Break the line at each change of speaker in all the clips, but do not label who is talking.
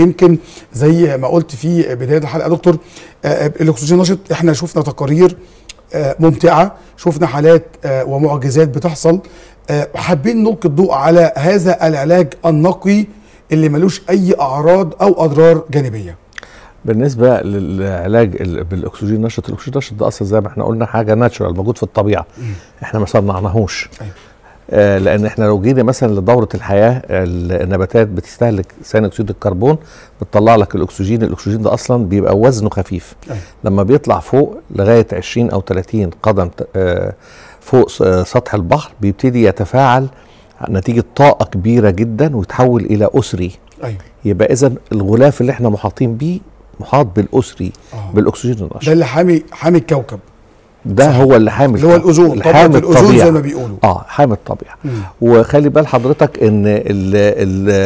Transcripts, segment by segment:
يمكن زي ما قلت في بدايه الحلقه دكتور آه، آه، الاكسجين نشط احنا شفنا تقارير آه، ممتعه شفنا حالات ومعجزات بتحصل حابين نلقي الضوء على هذا العلاج النقي اللي ملوش اي اعراض او اضرار جانبيه
بالنسبه للعلاج بالاكسجين النشط الاكسجين النشط ده اصلا زي ما احنا قلنا حاجه ناتشورال موجود في الطبيعه احنا ما صنعناهوش أيوه. آه، لان احنا لو جينا مثلا لدوره الحياه النباتات بتستهلك ثاني اكسيد الكربون بتطلع لك الاكسجين الاكسجين ده اصلا بيبقى وزنه خفيف لما بيطلع فوق لغايه 20 او 30 قدم آه، فوق آه، سطح البحر بيبتدي يتفاعل نتيجه طاقه كبيره جدا ويتحول الى اسري أيوه. يبقى اذا الغلاف اللي احنا محاطين بيه محاط بالاسري أوه. بالاكسجين النشط ده اللي حامي حامي الكوكب ده صح. هو اللي حامي اللي هو الاوزون الحامي الاذون زي ما بيقولوا اه حامي الطبيعه وخلي بال حضرتك ان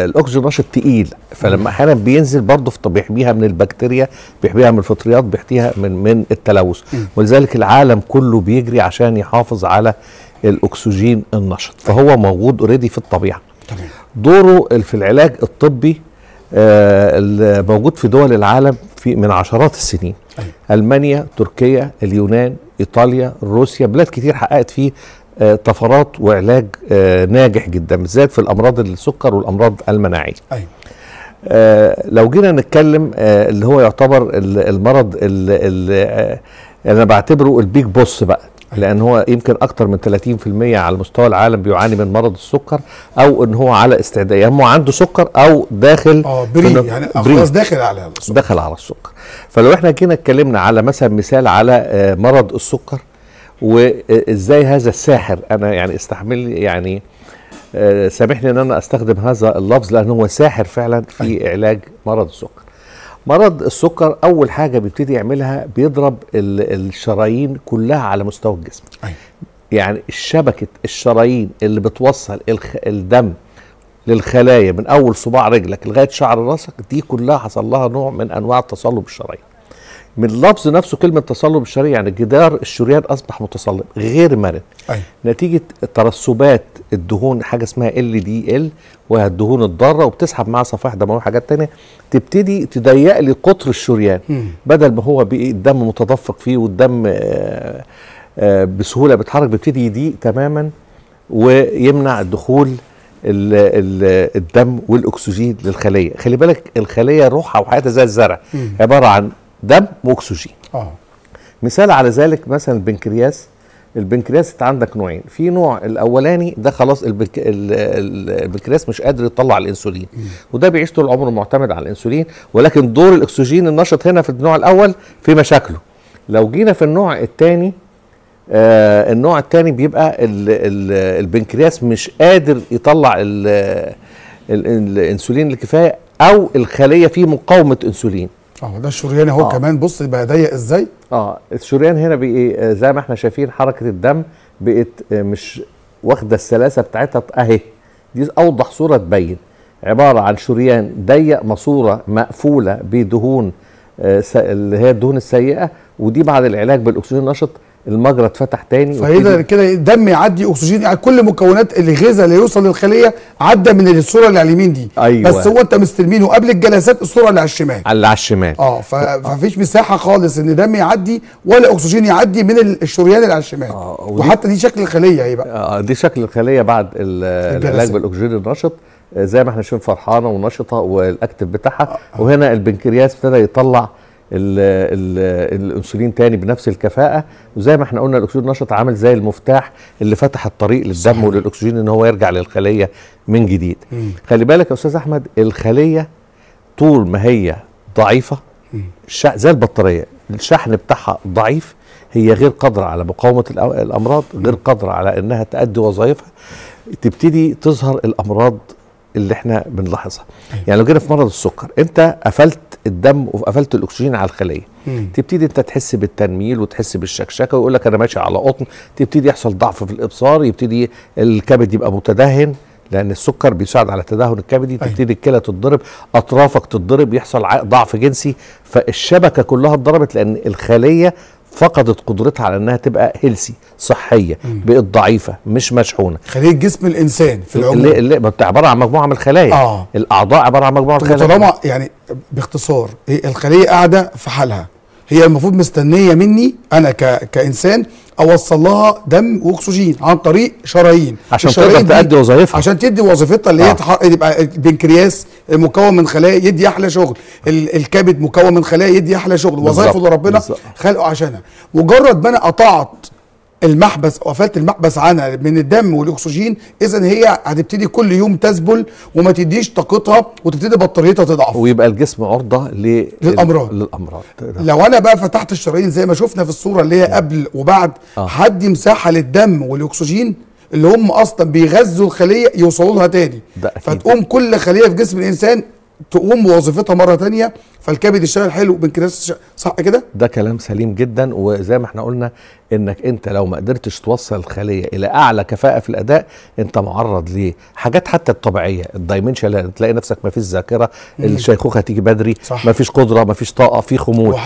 الاكسجين رش تقيل فلما احيانا بينزل برضه بيحميها من البكتيريا بيحميها من الفطريات بيحميها من من التلوث ولذلك العالم كله بيجري عشان يحافظ على الاكسجين النشط طيب. فهو موجود اوريدي في الطبيعه تمام دوره في العلاج الطبي آه موجود في دول العالم في من عشرات السنين طيب. المانيا تركيا اليونان ايطاليا روسيا بلاد كتير حققت فيه آه، طفرات وعلاج آه، ناجح جدا بالذات في الامراض السكر والامراض المناعيه أيوة. آه، لو جينا نتكلم اللي هو يعتبر المرض اللي انا بعتبره البيج بوس بقى لان هو يمكن اكتر من 30% على مستوى العالم بيعاني من مرض السكر او ان هو على استعداد يا يعني اما عنده سكر او داخل اه بري يعني خلاص داخل على السكر داخل على السكر فلو احنا جينا اتكلمنا على مثلا مثال على آه، مرض السكر وازاي هذا الساحر انا يعني استحمل يعني آه، سامحني ان انا استخدم هذا اللفظ لانه هو ساحر فعلا في أيوة. علاج مرض السكر مرض السكر اول حاجه بيبتدي يعملها بيضرب الشرايين كلها على مستوى الجسم أي. أيوة. يعني شبكه الشرايين اللي بتوصل الخ... الدم للخلايا من اول صباع رجلك لغايه شعر راسك دي كلها حصل لها نوع من انواع تصلب الشرايين من اللفظ نفسه كلمه تصلب الشرعي يعني جدار الشريان اصبح متصلب غير مرن أي. نتيجه ترسبات الدهون حاجه اسمها ال دي ال وهي الدهون الضاره وبتسحب معاها صفائح دمويه وحاجات تانية تبتدي تضيق لي قطر الشريان م. بدل ما هو الدم متدفق فيه والدم آآ آه، آآ آه، بسهوله بيتحرك بيبتدي يضيق تماما ويمنع دخول الـ الـ الدم والاكسجين للخليه خلي بالك الخليه روحها وحياتها زي الزرع عباره عن دم واكسجين اه مثال على ذلك مثلا البنكرياس البنكرياس انت عندك نوعين في نوع الاولاني ده خلاص البنك... البنكرياس مش قادر يطلع الانسولين وده بيعيش طول عمره معتمد على الانسولين ولكن دور الاكسجين النشط هنا في النوع الاول في مشاكله لو جينا في النوع الثاني آه النوع الثاني بيبقى الـ الـ البنكرياس مش قادر يطلع الـ الـ الانسولين الكفايه او الخليه فيه مقاومه انسولين
اه ده الشريان اهو آه. كمان بص بقى ضيق ازاي
اه الشريان هنا بي ايه؟ آه، زي ما احنا شايفين حركه الدم بقت آه، مش واخده السلاسه بتاعتها اهي دي اوضح صوره تبين عباره عن شريان ضيق ماسوره مقفوله بدهون آه، اللي هي الدهون السيئه ودي بعد العلاج بالاكسجين النشط المجرى اتفتح تاني فاذا
كده دم يعدي اكسجين يعني كل مكونات الغذاء اللي يوصل للخليه عدى من الصوره اللي على اليمين دي أيوة. بس هو انت مستلمينه قبل الجلسات الصوره اللي على الشمال
اللي على الشمال
اه فمفيش مساحه خالص ان دم يعدي ولا اكسجين يعدي من الشريان اللي على الشمال آه وحتى دي شكل الخليه ايه بقى
آه دي شكل الخليه بعد العلاج بالاكسجين النشط آه، زي ما احنا شايفين فرحانه ونشطه والاكتف بتاعها آه. وهنا البنكرياس ابتدى يطلع الانسولين تاني بنفس الكفاءه وزي ما احنا قلنا الاكسجين النشط عامل زي المفتاح اللي فتح الطريق للدم وللاكسجين ان هو يرجع للخليه من جديد م. خلي بالك يا استاذ احمد الخليه طول ما هي ضعيفه زي البطاريه الشحن بتاعها ضعيف هي غير قادره على مقاومه الامراض غير قادره على انها تؤدي وظائفها تبتدي تظهر الامراض اللي احنا بنلاحظها أيوة. يعني لو جينا في مرض السكر انت قفلت الدم وقفلت الاكسجين على الخليه مم. تبتدي انت تحس بالتنميل وتحس بالشكشكه ويقول لك انا ماشي على قطن تبتدي يحصل ضعف في الابصار يبتدي الكبد يبقى متدهن لان السكر بيساعد على تدهن الكبدي أيوة. تبتدي الكلى تتضرب اطرافك تتضرب يحصل ضعف جنسي فالشبكه كلها اتضربت لان الخليه فقدت قدرتها على انها تبقى هيلسي صحيه بقت ضعيفه مش مشحونه
خليه جسم الانسان في العموم اللي
اللي عباره عن مجموعه من الخلايا آه. الاعضاء عباره عن مجموعه من الخلايا طالما
يعني باختصار إيه الخليه قاعده في حالها هي المفروض مستنيه مني انا ك... كانسان اوصل لها دم واكسجين عن طريق شرايين عشان تقدر تأدي وظائفها عشان تدي وظيفتها اللي هي آه. تح... يبقى البنكرياس مكون من خلايا يدي احلى شغل ال... الكبد مكون من خلايا يدي احلى شغل وظائفه اللي ربنا خلقه عشانها مجرد ما انا قطعت المحبس وفاه المحبس عنها من الدم والاكسجين اذا هي هتبتدي كل يوم تذبل وما تديش طاقتها وتبتدي بطاريتها تضعف ويبقى الجسم عرضه ل... للامراض للامراض لو انا بقى فتحت الشرايين زي ما شفنا في الصوره اللي هي قبل وبعد آه. هدي مساحه للدم والاكسجين اللي هم اصلا بيغذوا الخليه يوصلوا لها تاني فتقوم كل خليه في جسم الانسان تقوم بوظيفتها مره تانية فالكبد يشتغل حلو بنكرياس صح كده ده كلام سليم جدا وزي ما احنا
قلنا انك انت لو ما قدرتش توصل الخليه الى اعلى كفاءه في الاداء انت معرض ليه حاجات حتى الطبيعيه الدايمنشن تلاقي نفسك ما فيش ذاكره الشيخوخه تيجي بدري ما فيش قدره ما فيش طاقه في خمول